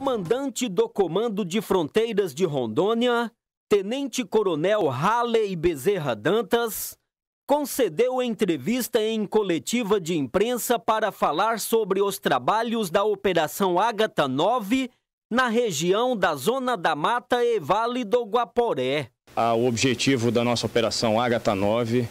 comandante do Comando de Fronteiras de Rondônia, Tenente Coronel Halley Bezerra Dantas, concedeu entrevista em coletiva de imprensa para falar sobre os trabalhos da Operação Ágata 9 na região da Zona da Mata e Vale do Guaporé. Ah, o objetivo da nossa Operação Ágata 9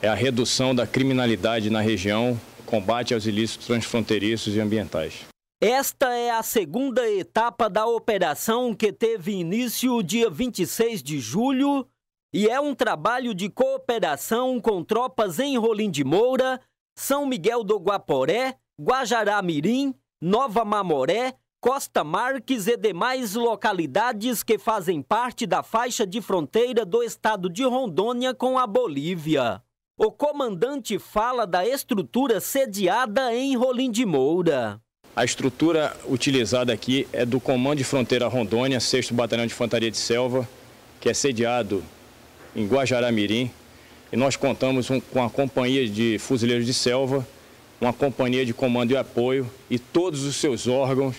é a redução da criminalidade na região, combate aos ilícitos transfronteiriços e ambientais. Esta é a segunda etapa da operação que teve início dia 26 de julho e é um trabalho de cooperação com tropas em Rolim de Moura, São Miguel do Guaporé, Guajará Mirim, Nova Mamoré, Costa Marques e demais localidades que fazem parte da faixa de fronteira do estado de Rondônia com a Bolívia. O comandante fala da estrutura sediada em Rolim de Moura. A estrutura utilizada aqui é do Comando de Fronteira Rondônia, 6 Batalhão de Infantaria de Selva, que é sediado em Guajaramirim. E nós contamos com a Companhia de Fuzileiros de Selva, uma companhia de comando e apoio e todos os seus órgãos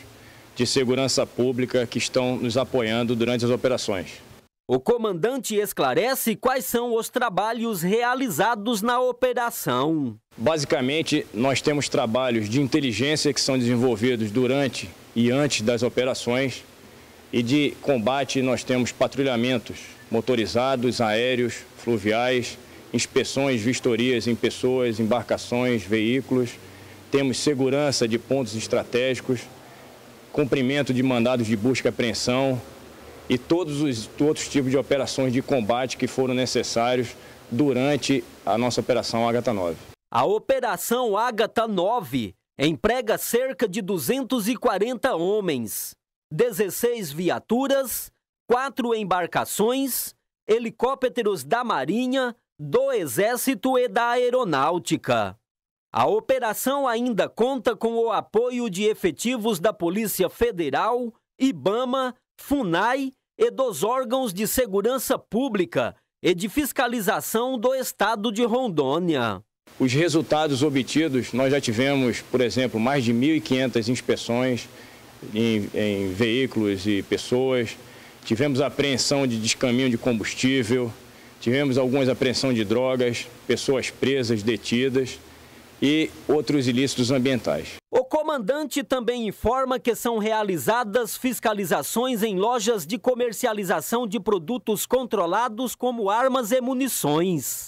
de segurança pública que estão nos apoiando durante as operações. O comandante esclarece quais são os trabalhos realizados na operação. Basicamente, nós temos trabalhos de inteligência que são desenvolvidos durante e antes das operações. E de combate, nós temos patrulhamentos motorizados, aéreos, fluviais, inspeções, vistorias em pessoas, embarcações, veículos. Temos segurança de pontos estratégicos, cumprimento de mandados de busca e apreensão, e todos os outros tipos de operações de combate que foram necessários durante a nossa Operação Ágata 9. A Operação Ágata 9 emprega cerca de 240 homens, 16 viaturas, 4 embarcações, helicópteros da Marinha, do Exército e da Aeronáutica. A operação ainda conta com o apoio de efetivos da Polícia Federal, IBAMA, FUNAI e dos órgãos de segurança pública e de fiscalização do Estado de Rondônia. Os resultados obtidos, nós já tivemos, por exemplo, mais de 1.500 inspeções em, em, veículos e pessoas, tivemos apreensão de descaminho de combustível, tivemos algumas apreensão de drogas, pessoas presas, detidas e outros ilícitos ambientais. O comandante também informa que são realizadas fiscalizações em lojas de comercialização de produtos controlados como armas e munições.